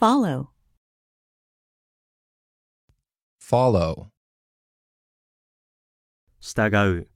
Follow. Follow. 従う